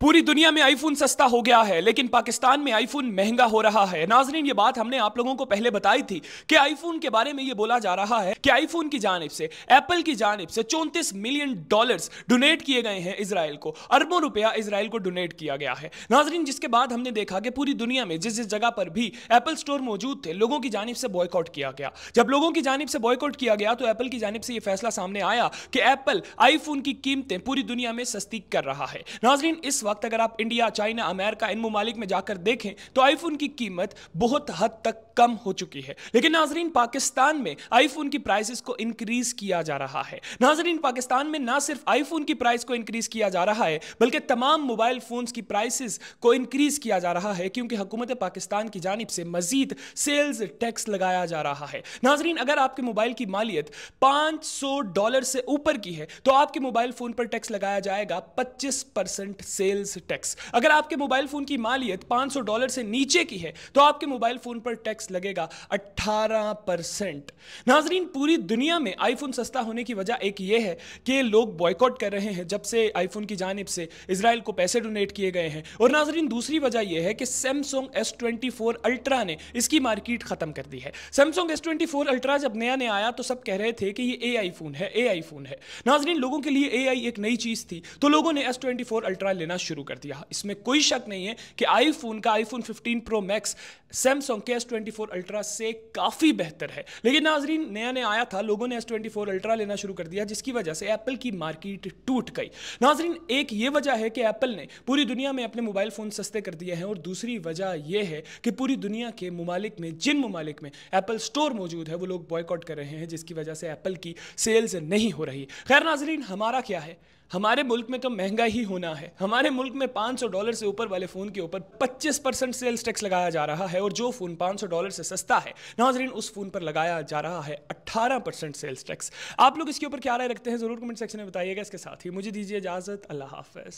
पूरी दुनिया में आईफोन सस्ता हो गया है लेकिन पाकिस्तान में आईफोन महंगा हो रहा है नाजरीन ये बात हमने आप लोगों को पहले बताई थी कि आईफोन के बारे में ये बोला जा रहा है कि आईफोन की जानब से एप्पल की जानब से चौंतीस मिलियन डॉलर्स डोनेट किए गए हैं इसराइल को अरबों रुपया इसराइल को डोनेट किया गया है नाजरीन जिसके बाद हमने देखा कि पूरी दुनिया में जिस जिस जगह पर भी एप्पल स्टोर मौजूद थे लोगों की जानब से बॉयकॉट किया गया जब लोगों की जानब से बॉयकॉट किया गया तो एप्पल की जानब से यह फैसला सामने आया कि एप्पल आईफोन की कीमतें पूरी दुनिया में सस्ती कर रहा है नाजरीन इस इस वक्त अगर आप इंडिया चाइना अमेरिका इन ममालिक में जाकर देखें तो आईफोन की कीमत बहुत हद तक कम हो चुकी है लेकिन नाजरीन पाकिस्तान में आईफोन की प्राइसेस को इंक्रीज किया जा रहा है नाजरीन पाकिस्तान में ना सिर्फ आईफोन की प्राइस को इंक्रीज किया जा रहा है बल्कि तमाम मोबाइल फोन्स की प्राइसेस को इंक्रीज किया जा रहा है क्योंकि हुकूमत पाकिस्तान की जानब से मजीद सेल्स टैक्स लगाया जा रहा है नाजरीन अगर आपके मोबाइल की मालियत 500 डॉलर से ऊपर की है तो आपके मोबाइल फोन पर टैक्स लगाया जाएगा पच्चीस परसेंट से सेल्स टैक्स अगर आपके मोबाइल फ़ोन की मालियत 500 डॉलर से नीचे की है तो आपके मोबाइल फ़ोन पर टैक्स लगेगा 18 परसेंट नाजरीन पूरी दुनिया में आईफोन सस्ता होने की वजह एक ये है कि लोग बॉयकॉट कर रहे हैं जब से आईफोन की जानब से इसराइल को पैसे डोनेट किए गए हैं और नाजरीन दूसरी वजह यह है कि सैमसंग एस ट्वेंटी अल्ट्रा ने इसकी मार्किट ख़त्म कर दी है सैमसंग एस ट्वेंटी अल्ट्रा जब नया नया आया तो सब कह रहे थे कि ये ए आई फोन है ए आई फोन है नाजरीन लोगों के लिए ए आई एक नई चीज़ थी तो लोगों ने एस ट्वेंटी अल्ट्रा लेना देना शुरू कर दिया इसमें कोई शक नहीं है कि आईफोन का आईफोन 15 प्रो मैक्स सैमसंग के एस ट्वेंटी अल्ट्रा से काफ़ी बेहतर है लेकिन नाजरीन नया नया आया था लोगों ने एस ट्वेंटी अल्ट्रा लेना शुरू कर दिया जिसकी वजह से एप्पल की मार्केट टूट गई नाजरीन एक ये वजह है कि एप्पल ने पूरी दुनिया में अपने मोबाइल फ़ोन सस्ते कर दिए हैं और दूसरी वजह यह है कि पूरी दुनिया के ममालिक में जिन ममालिक में एप्पल स्टोर मौजूद है वो लोग बॉयकॉट कर रहे हैं जिसकी वजह से एप्पल की सेल्स नहीं हो रही खैर नाजरीन हमारा क्या है हमारे मुल्क में तो महंगा ही होना है हमारे मुल्क में 500 डॉलर से ऊपर वाले फ़ोन के ऊपर 25 परसेंट सेल्स टैक्स लगाया जा रहा है और जो फ़ोन 500 डॉलर से सस्ता है नाजरीन उस फ़ोन पर लगाया जा रहा है 18 परसेंट सेल्स टैक्स आप लोग इसके ऊपर क्या राय रखते हैं ज़रूर कमेंट सेक्शन में बताइएगा इसके साथ ही मुझे दीजिए इजाज़त अल्लाह हाफ